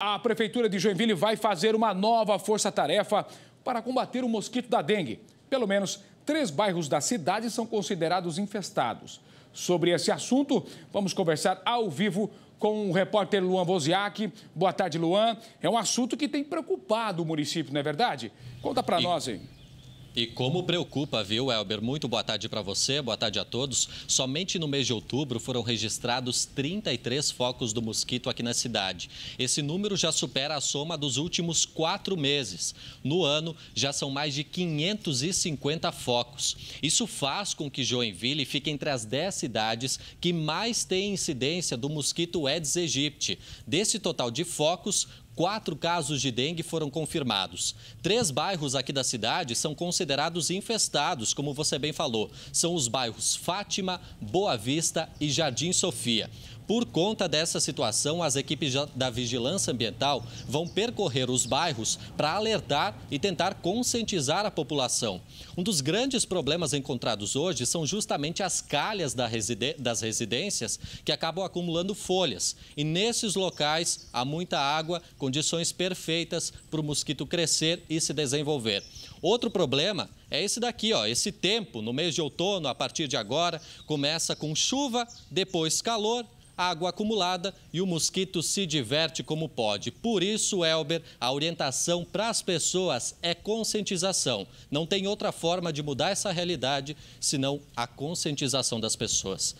A Prefeitura de Joinville vai fazer uma nova força-tarefa para combater o mosquito da dengue. Pelo menos três bairros da cidade são considerados infestados. Sobre esse assunto, vamos conversar ao vivo com o repórter Luan Boziak. Boa tarde, Luan. É um assunto que tem preocupado o município, não é verdade? Conta para nós, hein? E como preocupa, viu, Elber? Muito boa tarde para você, boa tarde a todos. Somente no mês de outubro foram registrados 33 focos do mosquito aqui na cidade. Esse número já supera a soma dos últimos quatro meses. No ano, já são mais de 550 focos. Isso faz com que Joinville fique entre as 10 cidades que mais têm incidência do mosquito Aedes aegypti. Desse total de focos, quatro casos de dengue foram confirmados. Três bairros aqui da cidade são considerados infestados, como você bem falou. São os bairros Fátima, Boa Vista e Jardim Sofia. Por conta dessa situação, as equipes da vigilância ambiental vão percorrer os bairros para alertar e tentar conscientizar a população. Um dos grandes problemas encontrados hoje são justamente as calhas das residências que acabam acumulando folhas. E nesses locais há muita água, condições perfeitas para o mosquito crescer e se desenvolver. Outro problema é esse daqui, ó, esse tempo no mês de outono, a partir de agora, começa com chuva, depois calor água acumulada e o mosquito se diverte como pode. Por isso, Elber, a orientação para as pessoas é conscientização. Não tem outra forma de mudar essa realidade senão a conscientização das pessoas.